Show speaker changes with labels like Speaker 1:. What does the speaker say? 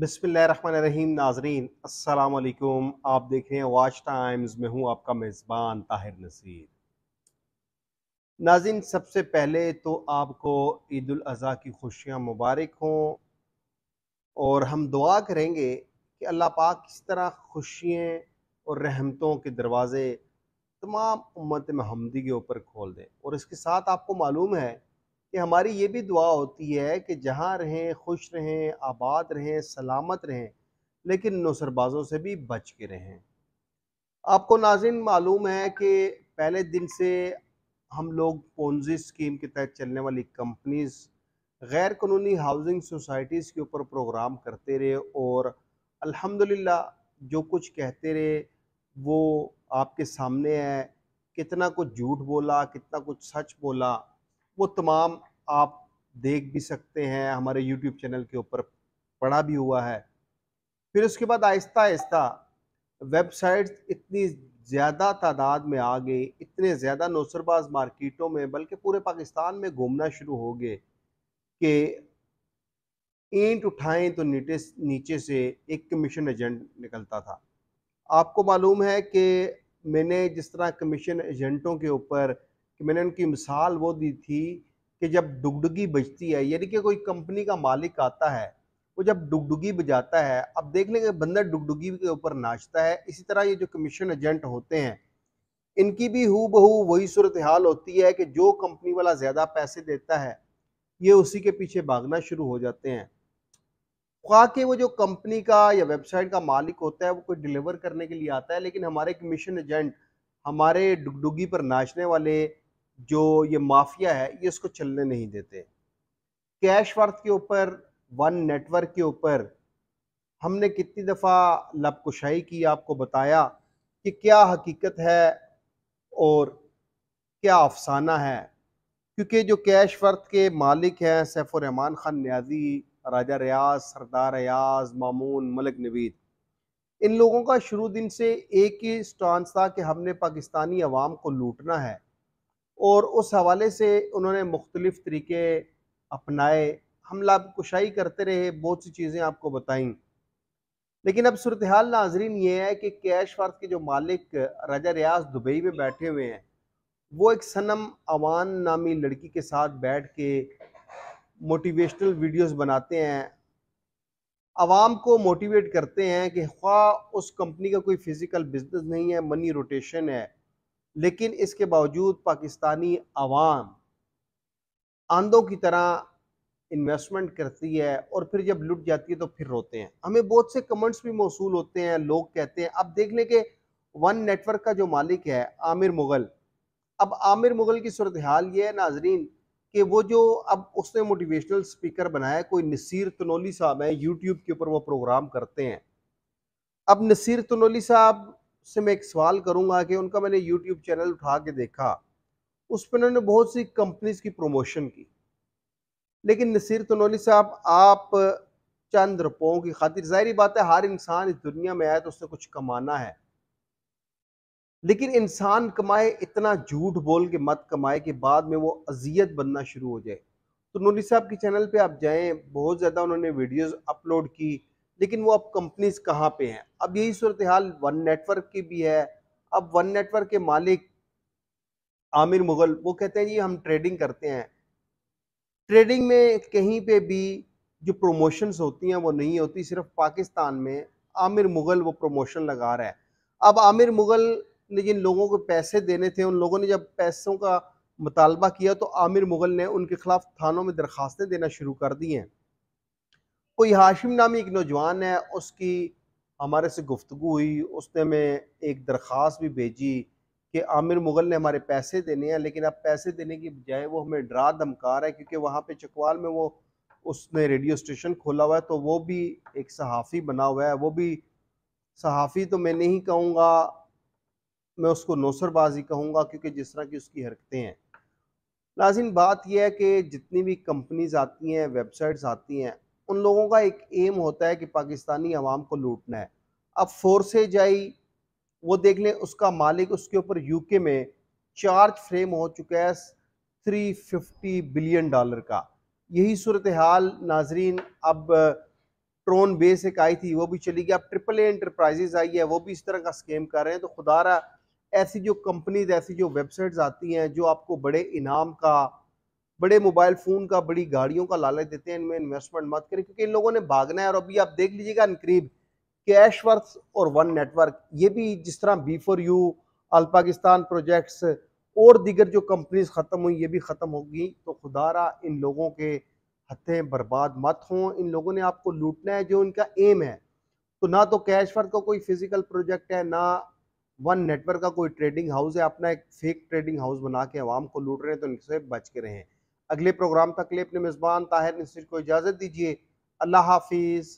Speaker 1: बिसमीम नाजरीन असलकुम आप देख रहे हैं वाच टाइम्स में हूँ आपका मेज़बान ताहिर नसीर नाजिन सबसे पहले तो आपको ईद अज़ी की खुशियाँ मुबारक हों और हम दुआ करेंगे कि अल्लाह पाक किस तरह खुशियाँ और रहमतों के दरवाज़े तमाम उम्मत महमदी के ऊपर खोल दें और इसके साथ आपको मालूम है कि हमारी ये भी दुआ होती है कि जहाँ रहें खुश रहें आबाद रहें सलामत रहें लेकिन नसरबाजों से भी बच के रहें आपको नाजिन मालूम है कि पहले दिन से हम लोग पोन्जी स्कीम के तहत चलने वाली कंपनीज़ गैर कानूनी हाउसिंग सोसाइटीज़ के ऊपर प्रोग्राम करते रहे और अल्हम्दुलिल्लाह जो कुछ कहते रहे वो आपके सामने है कितना कुछ झूठ बोला कितना कुछ सच बोला वो तमाम आप देख भी सकते हैं हमारे यूट्यूब चैनल के ऊपर पढ़ा भी हुआ है फिर उसके बाद आहिस्ता आहिस्ता वेबसाइट्स इतनी ज़्यादा तादाद में आ गई इतने ज़्यादा नौसरबाज मार्केटों में बल्कि पूरे पाकिस्तान में घूमना शुरू हो गए कि ईंट उठाएं तो नीटे नीचे से एक कमीशन एजेंट निकलता था आपको मालूम है कि मैंने जिस तरह कमीशन एजेंटों के ऊपर कि मैंने उनकी मिसाल वो दी थी कि जब डुगडुगी बजती है यानी कि कोई कंपनी का मालिक आता है वो जब डुगडुगी बजाता है अब देख लेंगे बंदर डुगडुगी के ऊपर नाचता है इसी तरह ये जो कमीशन एजेंट होते हैं इनकी भी हु बहू वही सूरत हाल होती है कि जो कंपनी वाला ज़्यादा पैसे देता है ये उसी के पीछे भागना शुरू हो जाते हैं खा के वो जो कंपनी का या वेबसाइट का मालिक होता है वो कोई डिलीवर करने के लिए आता है लेकिन हमारे कमीशन एजेंट हमारे डुगडुगी पर नाचने वाले जो ये माफिया है ये इसको चलने नहीं देते कैश वर्थ के ऊपर वन नेटवर्क के ऊपर हमने कितनी दफ़ा लबकुशाई की आपको बताया कि क्या हकीकत है और क्या अफसाना है क्योंकि जो कैश वर्थ के मालिक हैं सैफुररहमान ख़ान न्याजी राजा रियाज सरदार रियाज मामून मलिक नवीद इन लोगों का शुरू दिन से एक ही स्टांस था कि हमने पाकिस्तानी अवाम को लूटना है और उस हवाले से उन्होंने मुख्तलिफ़ तरीके अपनाए हमला कुशाई करते रहे बहुत सी चीज़ें आपको बताई लेकिन अब सूरत हाल नाजरीन ये है कि कैश फार्स के जो मालिक राजा रियाज दुबई में बैठे हुए हैं वो एक सनम अवान नामी लड़की के साथ बैठ के मोटिवेशनल वीडियोस बनाते हैं आवाम को मोटिवेट करते हैं कि ख्वा उस कंपनी का कोई फिज़िकल बिजनेस नहीं है मनी रोटेशन है लेकिन इसके बावजूद पाकिस्तानी आवाम आंधों की तरह इन्वेस्टमेंट करती है और फिर जब लुट जाती है तो फिर रोते हैं हमें बहुत से कमेंट्स भी मौसू होते हैं लोग कहते हैं अब देख लें कि वन नेटवर्क का जो मालिक है आमिर मुग़ल अब आमिर मुग़ल की सूरत हाल ये है नाजरीन कि वो जो अब उसने मोटिवेशनल स्पीकर बनाया कोई नसीर तनोली साहब है यूट्यूब के ऊपर वो प्रोग्राम करते हैं अब नसीर तनोली साहब से मैं एक सवाल करूंगा कि उनका मैंने यूट्यूब चैनल उठा के देखा उस पर उन्होंने बहुत सी कंपनीज की प्रमोशन की लेकिन नसीर तनोली साहब आप चंद रुपयों की खातिर जाहिर बात है हर इंसान इस दुनिया में आया तो उसने कुछ कमाना है लेकिन इंसान कमाए इतना झूठ बोल के मत कमाए कि बाद में वो अजियत बनना शुरू हो जाए तो नोली साहब के चैनल पे आप जाएं बहुत ज़्यादा उन्होंने वीडियोस अपलोड की लेकिन वो अब कंपनीज कहाँ पे हैं अब यही सूरत हाल वन नेटवर्क की भी है अब वन नेटवर्क के मालिक आमिर मुगल वो कहते हैं जी हम ट्रेडिंग करते हैं ट्रेडिंग में कहीं पे भी जो प्रोमोशंस होती हैं वो नहीं होती सिर्फ पाकिस्तान में आमिर मुगल वो प्रमोशन लगा रहा है अब आमिर मुगल ने जिन लोगों को पैसे देने थे उन लोगों ने जब पैसों का मुतालबा किया तो आमिर मुगल ने उनके खिलाफ थानों में दरखास्तें देना शुरू कर दी हैं कोई हाशिम नामी एक नौजवान है उसकी हमारे से गुफ्तु हुई उसने हमें एक दरख्वास्त भी भेजी कि आमिर मुग़ल ने हमारे पैसे देने हैं लेकिन अब पैसे देने की बजाय वो हमें डरा धमका रहा है क्योंकि वहाँ पे चकवाल में वो उसने रेडियो स्टेशन खोला हुआ है तो वो भी एक सहाफ़ी बना हुआ है वो भी सहाफ़ी तो मैं नहीं कहूँगा मैं उसको नौसरबाजी कहूँगा क्योंकि जिस तरह की उसकी हरकतें हैं लाजिन बात यह है कि जितनी भी कंपनीज आती हैं वेबसाइट्स आती हैं उन लोगों का एक एम होता है कि पाकिस्तानी आवाम को लूटना है अब फोर्सेज आई वो देख लें उसका मालिक उसके ऊपर यूके में चार्ज फ्रेम हो चुका है थ्री फिफ्टी बिलियन डॉलर का यही सूरत हाल नाजरीन अब ट्रोन बेस एक आई थी वो भी चली गई अब ट्रिपल ए इंटरप्राइजेज आई है वो भी इस तरह का स्केम कर रहे हैं तो खुदारा ऐसी जो कंपनीज ऐसी जो वेबसाइट्स आती हैं जो आपको बड़े इनाम का बड़े मोबाइल फ़ोन का बड़ी गाड़ियों का लालच देते हैं इनमें इन्वेस्टमेंट मत करें क्योंकि इन लोगों ने भागना है और अभी आप देख लीजिएगा करीब कैश वर्थ और वन नेटवर्क ये भी जिस तरह बी फॉर यू अल पाकिस्तान प्रोजेक्ट्स और दीगर जो कंपनीज ख़त्म हुई ये भी ख़त्म होगी तो खुदारा इन लोगों के हथें बर्बाद मत हों इन लोगों ने आपको लूटना है जो इनका एम है तो ना तो कैश वर्थ का कोई फिजिकल प्रोजेक्ट है ना वन नेटवर्क का कोई ट्रेडिंग हाउस है अपना एक फेक ट्रेडिंग हाउस बना के आवाम को लूट रहे हैं तो इनसे बच के रहें अगले प्रोग्राम तक ले लिए अपने मेज़बान ताहिर नसीर को इजाज़त दीजिए अल्लाह हाफिज़